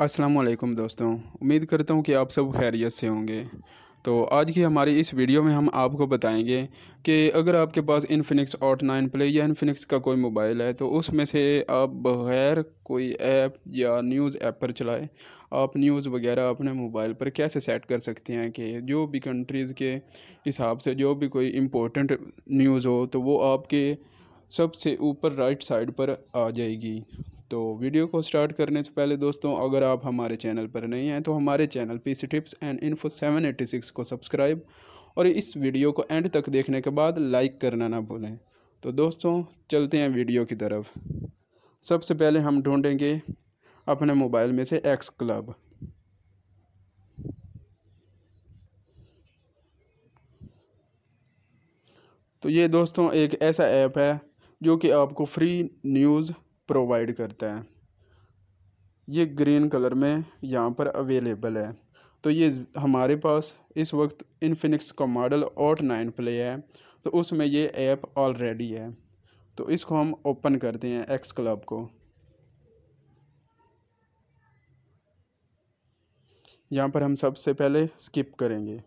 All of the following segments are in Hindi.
असलम दोस्तों उम्मीद करता हूँ कि आप सब खैरियत से होंगे तो आज की हमारी इस वीडियो में हम आपको बताएंगे कि अगर आपके पास इनफिनिक्स ऑट नाइन प्ले या इनफिनिक्स का कोई मोबाइल है तो उसमें से आप बग़ैर कोई ऐप या न्यूज़ ऐप पर चलाए आप न्यूज़ वगैरह अपने मोबाइल पर कैसे सेट कर सकते हैं कि जो भी कंट्रीज़ के हिसाब से जो भी कोई इम्पोर्टेंट न्यूज़ हो तो वो आपके सबसे ऊपर राइट साइड पर आ जाएगी तो वीडियो को स्टार्ट करने से पहले दोस्तों अगर आप हमारे चैनल पर नहीं हैं तो हमारे channel P C tips and info seven eighty six को सब्सक्राइब और इस वीडियो को एंड तक देखने के बाद लाइक करना ना भूलें तो दोस्तों चलते हैं वीडियो की तरफ सबसे पहले हम ढूंढेंगे अपने मोबाइल में से एक्स क्लब तो ये दोस्तों एक ऐसा ऐप है जो कि आपको फ्री न्यूज़ प्रोवाइड करता है ये ग्रीन कलर में यहाँ पर अवेलेबल है तो ये हमारे पास इस वक्त इनफिनिक्स का मॉडल ऑट नाइन प्ले है तो उसमें ये ऐप ऑलरेडी है तो इसको हम ओपन करते हैं एक्स क्लब को यहाँ पर हम सबसे पहले स्किप करेंगे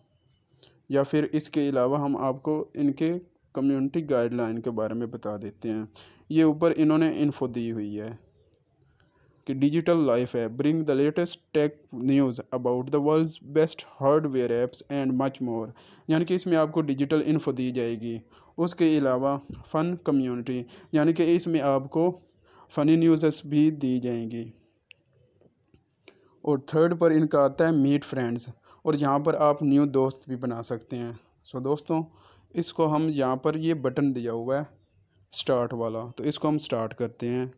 या फिर इसके अलावा हम आपको इनके कम्युनिटी गाइडलाइन के बारे में बता देते हैं ये ऊपर इन्होंने इन्फो दी हुई है कि डिजिटल लाइफ है bring the latest tech news about the world best hardware apps and much more यानी कि इसमें आपको डिजिटल इन्फो दी जाएगी उसके अलावा फ़न कम्युनिटी यानी कि इसमें आपको फ़नी न्यूज़ भी दी जाएंगी और थर्ड पर इनका आता है मीट फ्रेंड्स और यहाँ पर आप न्यू दोस्त भी बना सकते हैं सो दोस्तों इसको हम यहाँ पर ये बटन दिया हुआ है स्टार्ट वाला तो इसको हम स्टार्ट करते हैं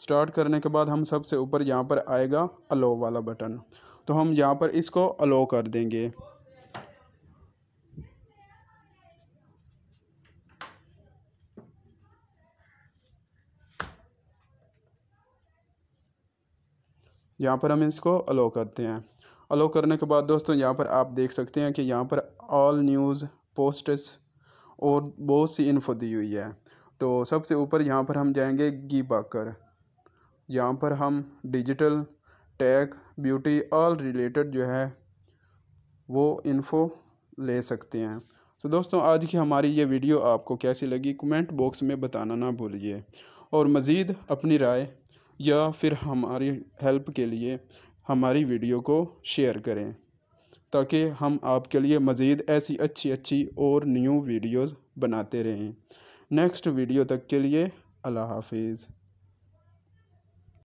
स्टार्ट करने के बाद हम सबसे ऊपर यहाँ पर आएगा अलो वाला बटन तो हम यहाँ पर इसको अलो कर देंगे यहाँ पर हम इसको अलो करते हैं अलो करने के बाद दोस्तों यहाँ पर आप देख सकते हैं कि यहाँ पर ऑल न्यूज़ पोस्टस और बहुत सी इन्फो दी हुई है तो सबसे ऊपर यहाँ पर हम जाएंगे गी बाकर यहाँ पर हम digital tag beauty all related जो है वो इन्फो ले सकते हैं तो दोस्तों आज की हमारी ये वीडियो आपको कैसी लगी कमेंट बॉक्स में बताना ना भूलिए और मज़ीद अपनी राय या फिर हमारी हेल्प के लिए हमारी वीडियो को शेयर करें ताकि हम आपके लिए मज़ीद ऐसी अच्छी अच्छी और न्यू वीडियोस बनाते रहें नेक्स्ट वीडियो तक के लिए अल्लाह हाफिज़